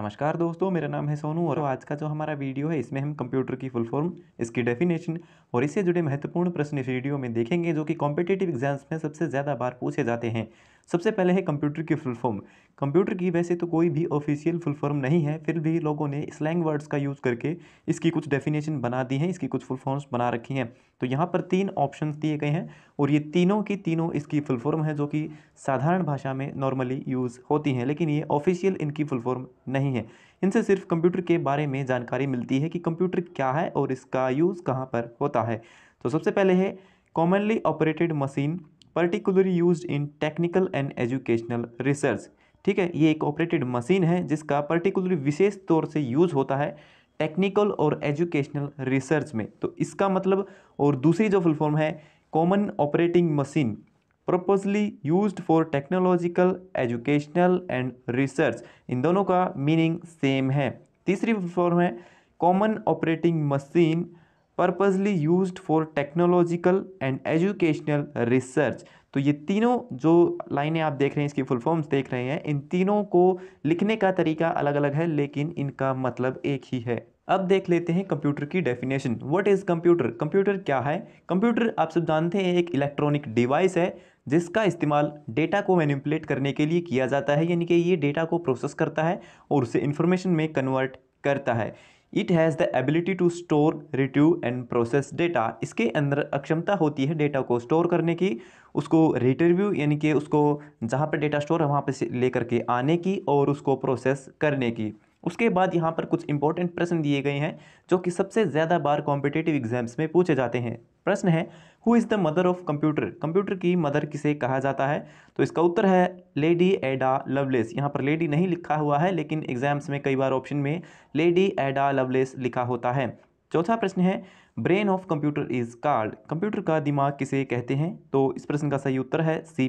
नमस्कार दोस्तों मेरा नाम है सोनू और आज का जो हमारा वीडियो है इसमें हम कंप्यूटर की फुल फॉर्म इसकी डेफिनेशन और इससे जुड़े महत्वपूर्ण प्रश्न इस वीडियो में देखेंगे जो कि कॉम्पिटेटिव एग्जाम्स में सबसे ज़्यादा बार पूछे जाते हैं सबसे पहले है कंप्यूटर की फुल फॉर्म कंप्यूटर की वैसे तो कोई भी ऑफिशियल फुल फॉर्म नहीं है फिर भी लोगों ने स्लैंग वर्ड्स का यूज़ करके इसकी कुछ डेफिनेशन बना दी हैं इसकी कुछ फुल फॉर्म्स बना रखी हैं तो यहाँ पर तीन ऑप्शंस दिए गए हैं और ये तीनों की तीनों इसकी फुल फॉर्म है जो कि साधारण भाषा में नॉर्मली यूज़ होती हैं लेकिन ये ऑफिशियल इनकी फुल फॉर्म नहीं है इनसे सिर्फ कंप्यूटर के बारे में जानकारी मिलती है कि कंप्यूटर क्या है और इसका यूज़ कहाँ पर होता है तो सबसे पहले है commonly operated machine particularly use in technical and educational research ठीक है ये एक ऑपरेटेड मशीन है जिसका पर्टिकुलरली विशेष तौर से यूज़ होता है टेक्निकल और एजुकेशनल रिसर्च में तो इसका मतलब और दूसरी जो फुल फॉर्म है common operating machine purposely use for technological educational and research इन दोनों का मीनिंग सेम है तीसरी फॉर्म है common operating machine purposely use for technological and educational research तो ये तीनों जो लाइनें आप देख रहे हैं इसकी फुल फॉर्म्स देख रहे हैं इन तीनों को लिखने का तरीका अलग अलग है लेकिन इनका मतलब एक ही है अब देख लेते हैं कंप्यूटर की definition what is computer computer क्या है कंप्यूटर आप सब जानते हैं एक इलेक्ट्रॉनिक डिवाइस है जिसका इस्तेमाल डेटा को मैनिपुलेट करने के लिए किया जाता है यानी कि ये डेटा को प्रोसेस करता है और उसे इन्फॉर्मेशन में कन्वर्ट करता है it has the ability to store retrieve and process data इसके अंदर अक्षमता होती है डेटा को स्टोर करने की उसको रिटरव्यू यानी कि उसको जहाँ पर डेटा स्टोर है वहाँ पर लेकर के आने की और उसको प्रोसेस करने की उसके बाद यहाँ पर कुछ इंपॉर्टेंट प्रश्न दिए गए हैं जो कि सबसे ज़्यादा बार कॉम्पिटेटिव एग्जाम्स में पूछे जाते हैं प्रश्न है who is the mother of computer computer की मदर किसे कहा जाता है तो इसका उत्तर है लेडी एडा लवलेस यहाँ पर लेडी नहीं लिखा हुआ है लेकिन एग्जाम्स में कई बार ऑप्शन में लेडी एडा लवलेस लिखा होता है चौथा प्रश्न है brain of computer is called computer का दिमाग किसे कहते हैं तो इस प्रश्न का सही उत्तर है सी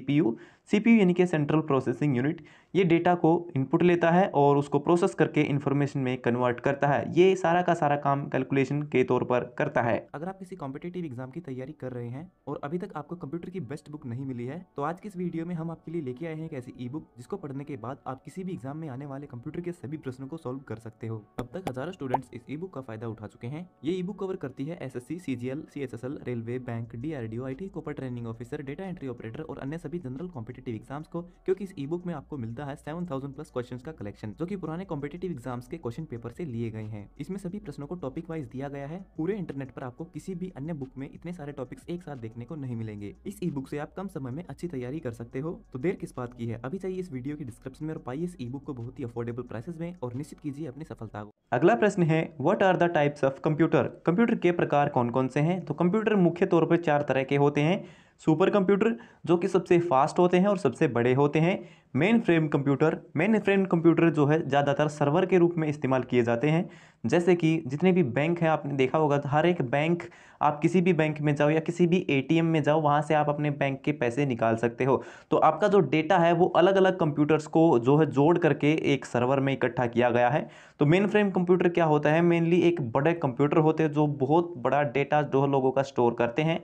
सीपीयू यानी कि सेंट्रल प्रोसेसिंग यूनिट ये डेटा को इनपुट लेता है और उसको प्रोसेस करके इन्फॉर्मेशन में कन्वर्ट करता है ये सारा का सारा काम कैलकुलेशन के तौर पर करता है अगर आप किसी कॉम्पिटेटिव एग्जाम की तैयारी कर रहे हैं और अभी तक आपको कंप्यूटर की बेस्ट बुक नहीं मिली है तो आज की इस वीडियो में हम आपके लिए लेके आए हैं एक ऐसी ई बुक जिसको पढ़ने के बाद आप किसी भी एग्जाम में आने वाले कंप्यूटर के सभी प्रश्नों को सोल्व कर सकते हो अब तक हजारों स्टूडेंट्स इस ई बुक का फायदा उठा चुके हैं ये ई बुक कवर करती है S S C C G L C S S L railway bank D R D O I T cooper training officer data entry operator और अन्य सभी जनरल कॉम्पिटेटिव कॉम्पिटेटिव एग्जाम्स को क्योंकि इस ई बुक में आपको मिलता है सेवन थाउजेंड प्लस क्वेश्चन का कलेक्शन जो कि पुराने कॉम्पिटेटिव एग्जाम्स के क्वेश्चन पेपर से लिए गए हैं इसमें सभी प्रश्नों को टॉपिक वाइज दिया गया है पूरे इंटरनेट पर आपको किसी भी अन्य बुक में इतने सारे टॉपिक्स एक साथ देखने को नहीं मिलेंगे इस ई बुक से आप कम समय में अच्छी तैयारी कर सकते हो तो देर किस बात की है अभी चाहिए इस वीडियो के डिस्क्रिप्शन में और पाइए इस ई बुक को बहुत ही अफोर्डेबल प्राइसेस में और निश्चित कीजिए अपनी सफलता को अगला प्रश्न है what are the types of computer computer के प्रकार कौन कौन से हैं तो कंप्यूटर मुख्य तौर पर चार तरह के होते हैं सुपर कंप्यूटर जो कि सबसे फास्ट होते हैं और सबसे बड़े होते हैं mainframe computer mainframe computer जो है ज़्यादातर सर्वर के रूप में इस्तेमाल किए जाते हैं जैसे कि जितने भी बैंक हैं आपने देखा होगा हर एक बैंक आप किसी भी बैंक में जाओ या किसी भी एटीएम में जाओ वहाँ से आप अपने बैंक के पैसे निकाल सकते हो तो आपका जो डेटा है वो अलग अलग कंप्यूटर्स को जो है जोड़ करके एक सर्वर में इकट्ठा किया गया है तो मेन फ्रेम कंप्यूटर क्या होता है मेनली एक बड़े कंप्यूटर होते हैं जो बहुत बड़ा डेटा जो लोगों का स्टोर करते हैं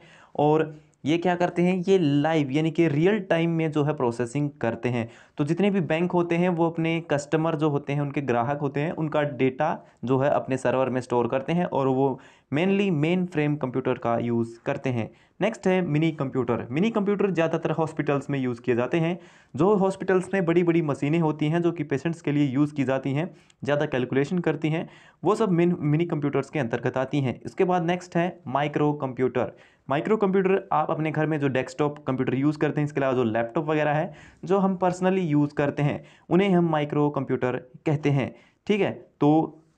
और ये क्या करते हैं ये लाइव यानी कि रियल टाइम में जो है प्रोसेसिंग करते हैं तो जितने भी बैंक होते हैं वो अपने कस्टमर जो होते हैं उनके ग्राहक होते हैं उनका डेटा जो है अपने सर्वर में स्टोर करते हैं और वो मेनली मेन फ्रेम कंप्यूटर का यूज़ करते हैं नेक्स्ट है मिनी कंप्यूटर मिनी कंप्यूटर ज़्यादातर हॉस्पिटल्स में यूज़ किए जाते हैं जो हॉस्पिटल्स में बड़ी बड़ी मशीनें होती हैं जो कि पेशेंट्स के लिए यूज़ की जाती हैं ज़्यादा कैलकुलेशन करती हैं वो सब मिन मिनी कंप्यूटर्स के अंतर्गत आती हैं इसके बाद नेक्स्ट है माइक्रो कंप्यूटर माइक्रो कंप्यूटर आप अपने घर में जो डेस्कटॉप कंप्यूटर यूज़ करते हैं इसके अलावा जो लैपटॉप वगैरह है जो हम पर्सनली यूज़ करते हैं उन्हें हम माइक्रो कंप्यूटर कहते हैं ठीक है तो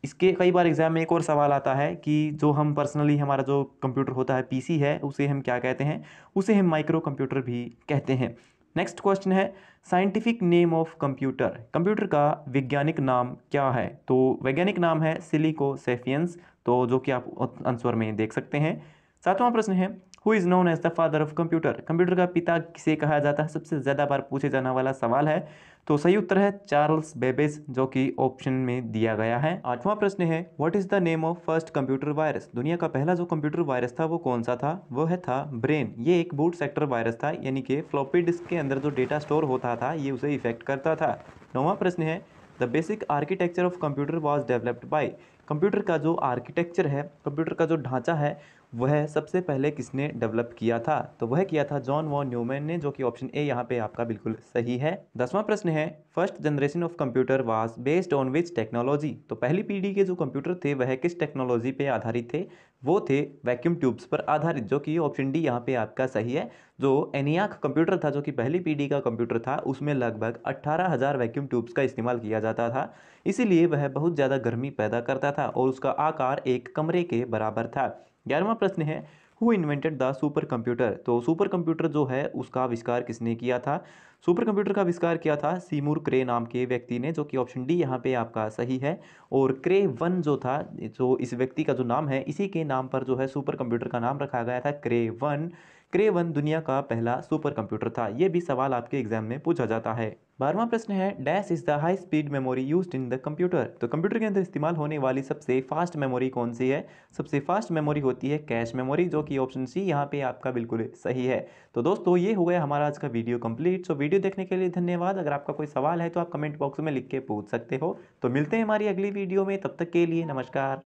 इसके कई बार एग्ज़ाम में एक और सवाल आता है कि जो हम पर्सनली हमारा जो कंप्यूटर होता है पी है उसे हम क्या कहते हैं उसे हम माइक्रो कंप्यूटर भी कहते हैं नेक्स्ट क्वेश्चन है scientific name of computer computer का वैज्ञानिक नाम क्या है तो वैज्ञानिक नाम है सिलिको सेफियंस तो जो कि आप आंसर में देख सकते हैं सातवां प्रश्न है who is known as the father of computer computer का पिता किसे कहा जाता है सबसे ज़्यादा बार पूछे जाने वाला सवाल है तो सही उत्तर है चार्ल्स बेबेज जो कि ऑप्शन में दिया गया है आठवां प्रश्न है what is the name of first computer virus दुनिया का पहला जो कंप्यूटर वायरस था वो कौन सा था वो है था ब्रेन ये एक बूट सेक्टर वायरस था यानी कि फ्लॉपी डिस्क के अंदर जो डेटा स्टोर होता था ये उसे इफेक्ट करता था नौवा प्रश्न है the basic architecture of computer was developed by computer का जो आर्किटेक्चर है कंप्यूटर का जो ढांचा है वह सबसे पहले किसने डेवलप किया था तो वह किया था जॉन वॉन न्यूमैन ने जो कि ऑप्शन ए यहाँ पे आपका बिल्कुल सही है दसवां प्रश्न है first generation of computer was based on which technology तो पहली पीढ़ी के जो कंप्यूटर थे वह किस टेक्नोलॉजी पे आधारित थे वो थे वैक्यूम ट्यूब्स पर आधारित जो कि ऑप्शन डी यहाँ पे आपका सही है जो एनियाक कंप्यूटर था जो कि पहली पीढ़ी का कंप्यूटर था उसमें लगभग हज़ार वैक्यूम ट्यूब्स का इस्तेमाल किया जाता था इसीलिए वह बहुत ज़्यादा गर्मी पैदा करता था और उसका आकार एक कमरे के बराबर था ग्यारहवा प्रश्न है who invented the super computer तो सुपर कंप्यूटर जो है उसका आविष्कार किसने किया था सुपर कंप्यूटर का आविष्कार किया था सीमूर क्रे नाम के व्यक्ति ने जो कि ऑप्शन डी यहाँ पे आपका सही है और क्रे वन जो था जो इस व्यक्ति का जो नाम है इसी के नाम पर जो है सुपर कंप्यूटर का नाम रखा गया था क्रे वन क्रे वन दुनिया का पहला सुपर कंप्यूटर था ये भी सवाल आपके एग्जाम में पूछा जाता है बारहवां प्रश्न है dash is the high speed memory use in the computer तो कंप्यूटर के अंदर इस्तेमाल होने वाली सबसे फास्ट मेमोरी कौन सी है सबसे फास्ट मेमोरी होती है कैश मेमोरी जो कि ऑप्शन सी यहाँ पे आपका बिल्कुल सही है तो दोस्तों ये हो गया हमारा आज का वीडियो कंप्लीट सो वीडियो देखने के लिए धन्यवाद अगर आपका कोई सवाल है तो आप कमेंट बॉक्स में लिख के पूछ सकते हो तो मिलते हैं हमारी अगली वीडियो में तब तक के लिए नमस्कार